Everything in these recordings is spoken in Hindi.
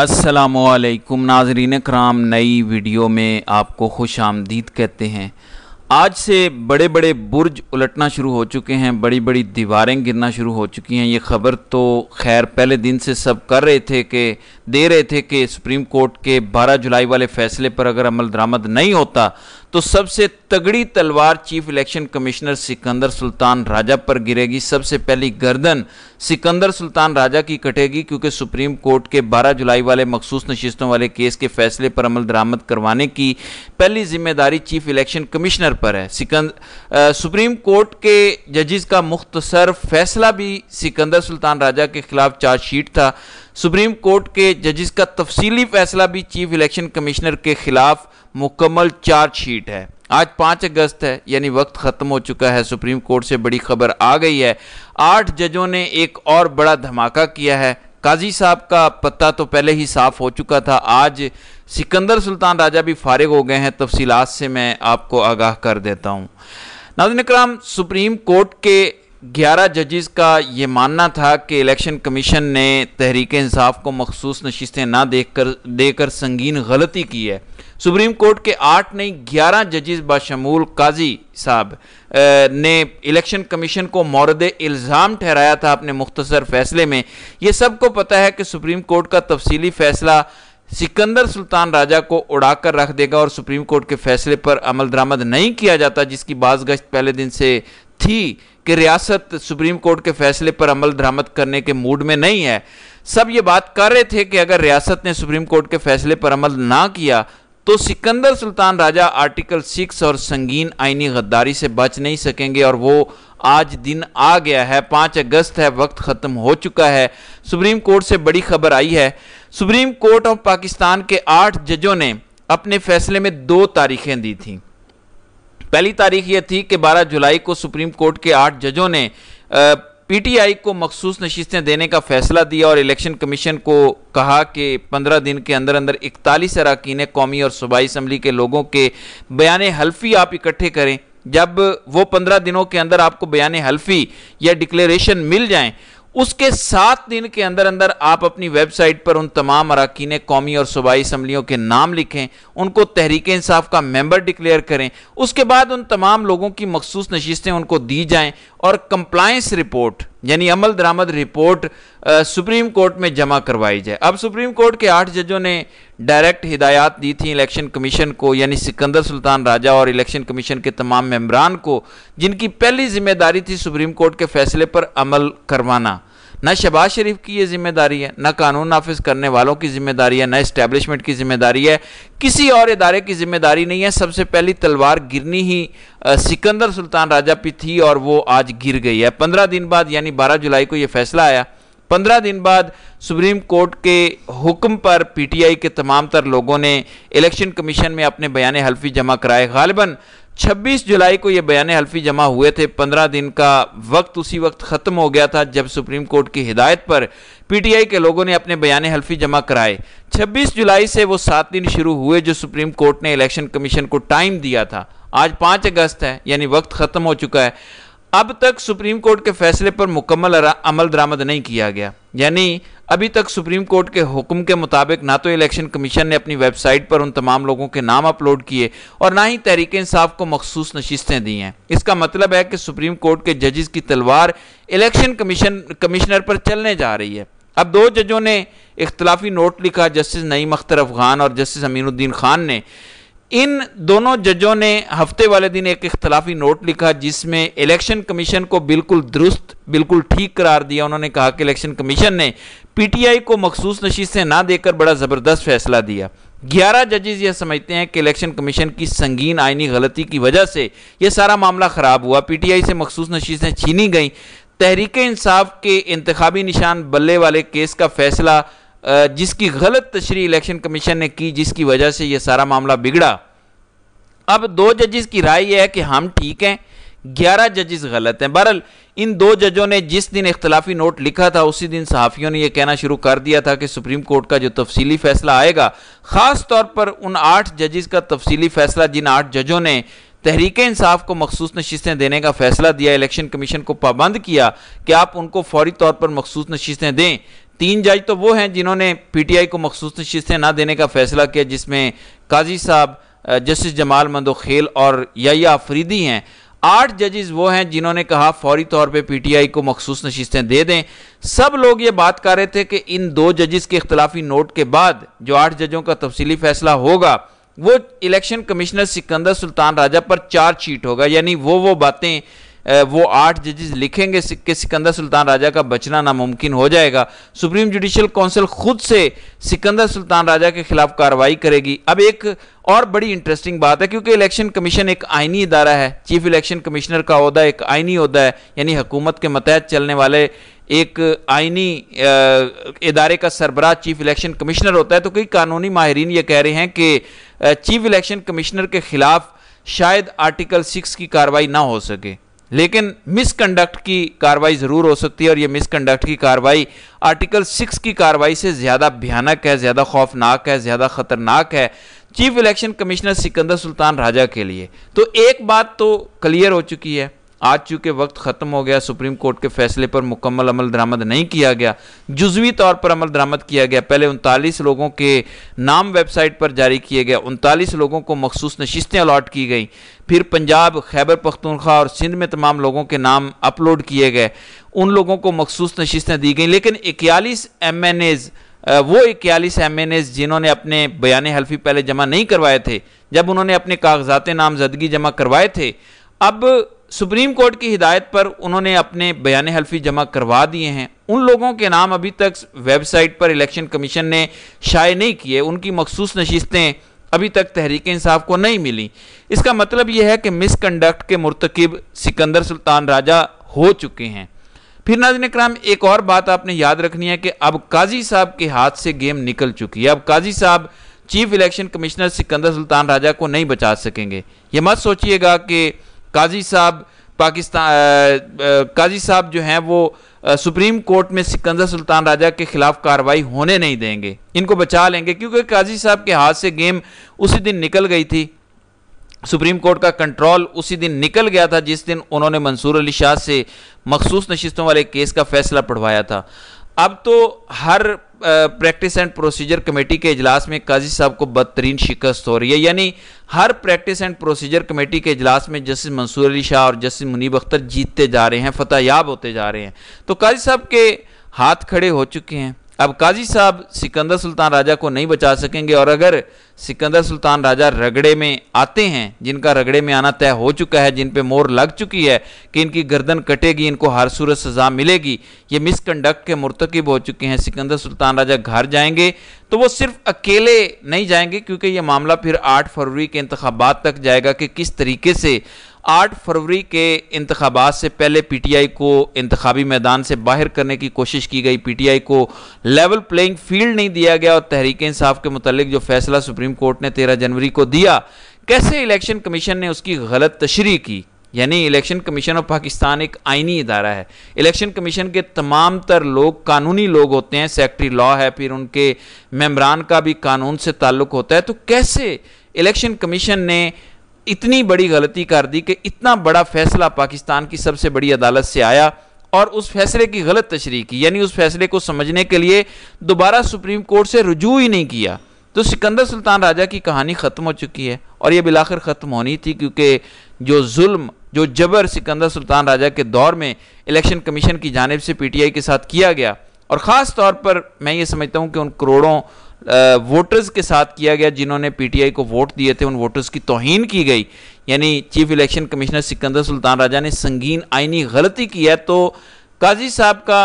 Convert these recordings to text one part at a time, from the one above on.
असलकुम नाजरीन कराम नई वीडियो में आपको खुश आमदीद कहते हैं आज से बड़े बड़े बुर्ज उलटना शुरू हो चुके हैं बड़ी बड़ी दीवारें गिरना शुरू हो चुकी हैं ये खबर तो खैर पहले दिन से सब कर रहे थे कि दे रहे थे कि सुप्रीम कोर्ट के 12 जुलाई वाले फैसले पर अगर अमल दरामद नहीं होता तो सबसे तगड़ी तलवार chief election commissioner Sikandar Sultan Raja पर गिरेगी सबसे पहली गर्दन सिकंदर सुल्तान राजा की कटेगी क्योंकि सुप्रीम कोर्ट के 12 जुलाई वाले मखसूस नशिस्तों वाले केस के फैसले पर अमल दरामद करवाने की पहली जिम्मेदारी चीफ इलेक्शन कमिश्नर पर है सिकंद आ, सुप्रीम कोर्ट के जजिस का मुख्तसर फैसला भी सिकंदर सुल्तान राजा के खिलाफ चार्जशीट था सुप्रीम कोर्ट के जजिस का तफसीली फैसला भी चीफ इलेक्शन कमिश्नर के खिलाफ मुकम्मल चार्जशीट है आज पाँच अगस्त है यानी वक्त ख़त्म हो चुका है सुप्रीम कोर्ट से बड़ी खबर आ गई है आठ जजों ने एक और बड़ा धमाका किया है काजी साहब का पत्ता तो पहले ही साफ हो चुका था आज सिकंदर सुल्तान राजा भी फारिग हो गए हैं तफसीलात से मैं आपको आगाह कर देता हूँ नाजन कराम सुप्रीम कोर्ट के ग्यारह जजेस का ये मानना था कि इलेक्शन कमीशन ने तहरीक इंसाफ को मखसूस नशस्तें ना देकर देकर संगीन गलती की है सुप्रीम कोर्ट के आठ नहीं ग्यारह जजेस बशमूल काजी साहब ने इलेक्शन कमीशन को मौरद इल्ज़ाम ठहराया था अपने मुख्तसर फैसले में ये सबको पता है कि सुप्रीम कोर्ट का तफसीली फैसला सिकंदर सुल्तान राजा को उड़ाकर रख देगा और सुप्रीम कोर्ट के फैसले पर अमल दरामद नहीं किया जाता जिसकी गश्त पहले दिन से थी कि रियासत सुप्रीम कोर्ट के फैसले पर अमल दरामद करने के मूड में नहीं है सब ये बात कर रहे थे कि अगर रियासत ने सुप्रीम कोर्ट के फैसले पर अमल ना किया तो सिकंदर सुल्तान राजा आर्टिकल सिक्स और संगीन आइनी गद्दारी से बच नहीं सकेंगे और वो आज दिन आ गया है पाँच अगस्त है वक्त ख़त्म हो चुका है सुप्रीम कोर्ट से बड़ी खबर आई है सुप्रीम कोर्ट ऑफ पाकिस्तान के आठ जजों ने अपने फैसले में दो तारीखें दी थीं पहली तारीख ये थी कि 12 जुलाई को सुप्रीम कोर्ट के आठ जजों ने पीटीआई को मखसूस नशितें देने का फैसला दिया और इलेक्शन कमीशन को कहा कि 15 दिन के अंदर अंदर इकतालीस अरकान कौमी और सूबाई असम्बली के लोगों के बयान हल्फी आप इकट्ठे करें जब वो पंद्रह दिनों के अंदर आपको बयान हल्फी या डिक्लेरेशन मिल जाएं उसके सात दिन के अंदर अंदर आप अपनी वेबसाइट पर उन तमाम अरकान कौमी और सूबाई असम्बलियों के नाम लिखें उनको तहरीक इंसाफ का मेंबर डिक्लेयर करें उसके बाद उन तमाम लोगों की मखसूस नशीस्तें उनको दी जाएं और कंप्लाइंस रिपोर्ट यानी अमल दरामद रिपोर्ट आ, सुप्रीम कोर्ट में जमा करवाई जाए अब सुप्रीम कोर्ट के आठ जजों ने डायरेक्ट हिदायत दी थी इलेक्शन कमीशन को यानी सिकंदर सुल्तान राजा और इलेक्शन कमीशन के तमाम मेम्बरान को जिनकी पहली जिम्मेदारी थी सुप्रीम कोर्ट के फैसले पर अमल करवाना ना शहबाज शरीफ की ये जिम्मेदारी है ना कानून नाफिज करने वालों की जिम्मेदारी है ना इस्टेबलिशमेंट की जिम्मेदारी है किसी और इदारे की जिम्मेदारी नहीं है सबसे पहली तलवार गिरनी ही सिकंदर सुल्तान राजा पी थी और वो आज गिर गई है पंद्रह दिन बाद यानी बारह जुलाई को ये फैसला आया पंद्रह दिन बाद सुप्रीम कोर्ट के हुक्म पर पीटीआई के तमाम तर लोगों ने इलेक्शन कमीशन में अपने बयान हल्फी जमा कराए गालिबा 26 जुलाई को ये बयान हल्फी जमा हुए थे 15 दिन का वक्त उसी वक्त ख़त्म हो गया था जब सुप्रीम कोर्ट की हिदायत पर पीटीआई के लोगों ने अपने बयान हल्फी जमा कराए 26 जुलाई से वो सात दिन शुरू हुए जो सुप्रीम कोर्ट ने इलेक्शन कमीशन को टाइम दिया था आज 5 अगस्त है यानी वक्त ख़त्म हो चुका है अब तक सुप्रीम कोर्ट के फैसले पर मुकम्मल अमल दरामद नहीं किया गया यानी अभी तक सुप्रीम कोर्ट के हुक्म के मुताबिक ना तो इलेक्शन कमीशन ने अपनी वेबसाइट पर उन तमाम लोगों के नाम अपलोड किए और ना ही तहरीक इंसाफ को मखसूस नशिस्तें दी हैं इसका मतलब है कि सुप्रीम कोर्ट के जजेस की तलवार इलेक्शन कमीशन कमिश्नर पर चलने जा रही है अब दो जजों ने इख्तलाफी नोट लिखा जस्टिस नईम अख्तर अफगान और जस्टिस अमीनुद्दीन खान ने इन दोनों जजों ने हफ्ते वाले दिन एक इख्तलाफी नोट लिखा जिसमें इलेक्शन कमीशन को बिल्कुल दुरुस्त बिल्कुल ठीक करार दिया उन्होंने कहा कि इलेक्शन कमीशन ने पीटीआई को मखसूस नशीज से ना देकर बड़ा ज़बरदस्त फैसला दिया ग्यारह जजेज यह समझते हैं कि इलेक्शन कमीशन की संगीन आइनी गलती की वजह से यह सारा मामला ख़राब हुआ पीटीआई से मखसूस नशीजें छीनी गई तहरीक इंसाफ के इंतबी निशान बल्ले वाले केस का फैसला जिसकी गलत तशरी इलेक्शन कमीशन ने की जिसकी वजह से यह सारा मामला बिगड़ा अब दो जजिस की राय यह है कि हम ठीक हैं ग्यारह जजेस गलत हैं बहरल इन दो जजों ने जिस दिन इख्तलाफी नोट लिखा था उसी दिन सहाफ़ियों ने यह कहना शुरू कर दिया था कि सुप्रीम कोर्ट का जो तफसीली फैसला आएगा ख़ास तौर पर उन आठ जजिस का तफसीली फैसला जिन आठ जजों ने तहरीक इंसाफ को मखसूस नशितें देने का फैसला दिया इलेक्शन कमीशन को पाबंद किया कि आप उनको फौरी तौर पर मखसूस नशितें दें तीन जज तो वो हैं जिन्होंने पीटीआई को मखसूस नशितें ना देने का फैसला किया जिसमें काजी साहब जस्टिस जमाल मंदोखेल और या अफरीदी हैं आठ जजेस वो हैं जिन्होंने कहा फौरी तौर पे पीटीआई को मखसूस नशितें दे दें सब लोग ये बात कर रहे थे कि इन दो जजेस के अख्तिलाफी नोट के बाद जो आठ जजों का तफसीली फैसला होगा वो इलेक्शन कमिश्नर सिकंदर सुल्तान राजा पर चीट होगा यानी वो वो बातें वो आठ जजेस लिखेंगे कि सिकंदर सुल्तान राजा का बचना नामुमकिन हो जाएगा सुप्रीम जुडिशल काउंसिल खुद से सिकंदर सुल्तान राजा के खिलाफ कार्रवाई करेगी अब एक और बड़ी इंटरेस्टिंग बात है क्योंकि इलेक्शन कमीशन एक आइनी इदारा है चीफ इलेक्शन कमिश्नर का अहदा एक आइनी अहदा है यानी हुकूमत के मतहत चलने वाले एक आइनी इदारे का सरबराह चीफ इलेक्शन कमिश्नर होता है तो कई कानूनी माहरीन ये कह रहे हैं कि चीफ इलेक्शन कमिश्नर के खिलाफ शायद आर्टिकल सिक्स की कार्रवाई ना हो सके लेकिन मिसकंडक्ट की कार्रवाई ज़रूर हो सकती है और ये मिसकंडक्ट की कार्रवाई आर्टिकल सिक्स की कार्रवाई से ज़्यादा भयानक है ज़्यादा खौफनाक है ज़्यादा ख़तरनाक है chief election commissioner Sikandar Sultan Raja के लिए तो एक बात तो क्लियर हो चुकी है आज चूंकि वक्त ख़त्म हो गया सुप्रीम कोर्ट के फैसले पर मुकम्मल अमल दरामद नहीं किया गया जुजवी तौर पर अमल दरामद किया गया पहले उनतालीस लोगों के नाम वेबसाइट पर जारी किए गए उनतालीस लोगों को मखसूस नशितें अलाट की गई फिर पंजाब खैबर पख्तूनख्वा और सिंध में तमाम लोगों के नाम अपलोड किए गए उन लोगों को मखसूस नशिस्तें दी गई लेकिन इक्यालीस एम एन एज़ वो इक्यालीस एम एन एज़ जिन्होंने अपने बयान हल्फी पहले जमा नहीं करवाए थे जब उन्होंने अपने कागजात नामजदगी जमा करवाए थे अब सुप्रीम कोर्ट की हिदायत पर उन्होंने अपने बयान हल्फी जमा करवा दिए हैं उन लोगों के नाम अभी तक वेबसाइट पर इलेक्शन कमीशन ने शाये नहीं किए उनकी मखसूस नशिस्तें अभी तक तहरीक इंसाफ को नहीं मिली इसका मतलब यह है कि मिसकंडक्ट के मुरतकब सिकंदर सुल्तान राजा हो चुके हैं फिर नाजन कराम एक और बात आपने याद रखनी है कि अब काजी साहब के हाथ से गेम निकल चुकी है अब काजी साहब chief election commissioner Sikandar Sultan Raja को नहीं बचा सकेंगे ये मत सोचिएगा कि काजी साहब पाकिस्तान काजी साहब जो हैं वो आ, सुप्रीम कोर्ट में सिकंदर सुल्तान राजा के खिलाफ कार्रवाई होने नहीं देंगे इनको बचा लेंगे क्योंकि काजी साहब के हाथ से गेम उसी दिन निकल गई थी सुप्रीम कोर्ट का कंट्रोल उसी दिन निकल गया था जिस दिन उन्होंने मंसूर अली शाह से मखसूस नशितों वाले केस का फैसला पढ़वाया था अब तो हर प्रैक्टिस एंड प्रोसीजर कमेटी के इजलास में काजी साहब को बदतरीन शिकस्त हो रही है यानी हर प्रैक्टिस एंड प्रोसीजर कमेटी के इजलास में जस्टिस मंसूर अली शाह और जस्टिस मुनीब अख्तर जीतते जा रहे हैं फतेहयाब होते जा रहे हैं तो काजी साहब के हाथ खड़े हो चुके हैं अब काजी साहब सिकंदर सुल्तान राजा को नहीं बचा सकेंगे और अगर सिकंदर सुल्तान राजा रगड़े में आते हैं जिनका रगड़े में आना तय हो चुका है जिन पे मोर लग चुकी है कि इनकी गर्दन कटेगी इनको हर सूरत सज़ा मिलेगी ये मिसकंडक्ट के मुरतकब हो चुके हैं सिकंदर सुल्तान राजा घर जाएंगे तो वो सिर्फ अकेले नहीं जाएंगे क्योंकि ये मामला फिर आठ फरवरी के इंतबात तक जाएगा कि किस तरीके से आठ फरवरी के इंतबात से पहले पीटीआई को इंतबी मैदान से बाहर करने की कोशिश की गई पीटीआई को लेवल प्लेइंग फील्ड नहीं दिया गया और तहरीक इंसाफ के मतलब जो फैसला सुप्रीम कोर्ट ने तेरह जनवरी को दिया कैसे इलेक्शन कमीशन ने उसकी गलत तशरी की यानी इलेक्शन कमीशन ऑफ पाकिस्तान एक आइनी इदारा है इलेक्शन कमीशन के तमाम तर लोग कानूनी लोग होते हैं सेक्रेटरी लॉ है फिर उनके मेम्बरान का भी कानून से ताल्लुक होता है तो कैसे इलेक्शन कमीशन ने इतनी बड़ी गलती कर दी कि इतना बड़ा फैसला पाकिस्तान की सबसे बड़ी अदालत से आया और उस फैसले की गलत तशरी की यानी उस फैसले को समझने के लिए दोबारा सुप्रीम कोर्ट से रजू ही नहीं किया तो सिकंदर सुल्तान राजा की कहानी ख़त्म हो चुकी है और ये बिलाखिर ख़त्म होनी थी क्योंकि जो जुल्म जो जबर सिकंदर सुल्तान राजा के दौर में इलेक्शन कमीशन की जानब से आई के साथ किया गया और ख़ास तौर पर मैं ये समझता हूँ कि उन करोड़ों वोटर्स के साथ किया गया जिन्होंने पीटीआई को वोट दिए थे उन वोटर्स की तोहन की गई यानी chief election commissioner Sikandar Sultan Raja ने संगीन आइनी गलती की है तो काजी साहब का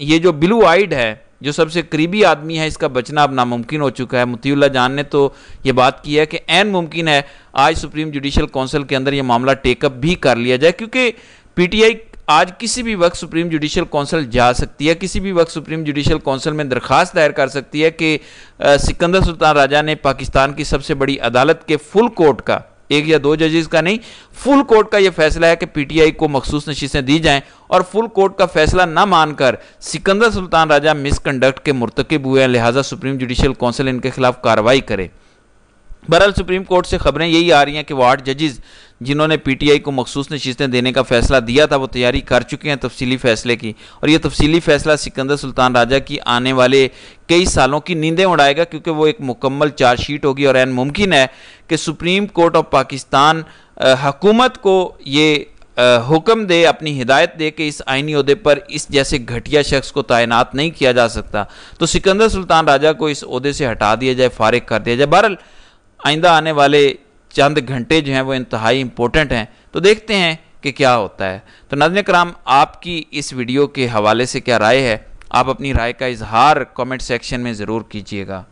ये जो ब्लू आइड है जो सबसे करीबी आदमी है इसका बचना अब नामुमकिन हो चुका है मतीउल्ला जान ने तो ये बात की है कि एन मुमकिन है आज सुप्रीम जुडिशल काउंसिल के अंदर ये मामला टेकअप भी कर लिया जाए क्योंकि पीटीआई आज किसी भी वक्त सुप्रीम जुडिशल काउंसिल जा सकती है किसी भी वक्त सुप्रीम जुडिशल काउंसिल में दरख्वास्त दायर कर सकती है कि सिकंदर सुल्तान राजा ने पाकिस्तान की सबसे बड़ी अदालत के फुल कोर्ट का एक या दो जजेस का नहीं फुल कोर्ट का यह फैसला है कि पीटीआई को मखसूस नशीसें दी जाएं और फुल कोर्ट का फैसला ना मानकर सिकंदर सुल्तान राजा मिसकंडक्ट के मुरतकब हुए हैं लिहाजा सुप्रीम जुडिशल काउंसिल इनके खिलाफ कार्रवाई करे बहरहाल सुप्रीम कोर्ट से खबरें यही आ रही हैं कि वार्ड जजेज़ जिन्होंने पीटीआई को मखसूस नशीतें देने का फैसला दिया था वो तैयारी कर चुके हैं तफसीली फैसले की और ये तफसीली फैसला सिकंदर सुल्तान राजा की आने वाले कई सालों की नींदें उड़ाएगा क्योंकि वो एक मुकम्मल चार्जशीट होगी और एन मुमकिन है कि सुप्रीम कोर्ट ऑफ पाकिस्तान हकूमत को ये हुक्म दे अपनी हिदायत दे कि इस आइनी अहदे पर इस जैसे घटिया शख्स को तैनात नहीं किया जा सकता तो सिकंदर सुल्तान राजा को इस अहदे से हटा दिया जाए फारिग कर दिया जाए बहरल आइंदा आने वाले चंद घंटे जो हैं वो इंतहाई इम्पोर्टेंट हैं तो देखते हैं कि क्या होता है तो नाजन कराम आपकी इस वीडियो के हवाले से क्या राय है आप अपनी राय का इजहार कमेंट सेक्शन में ज़रूर कीजिएगा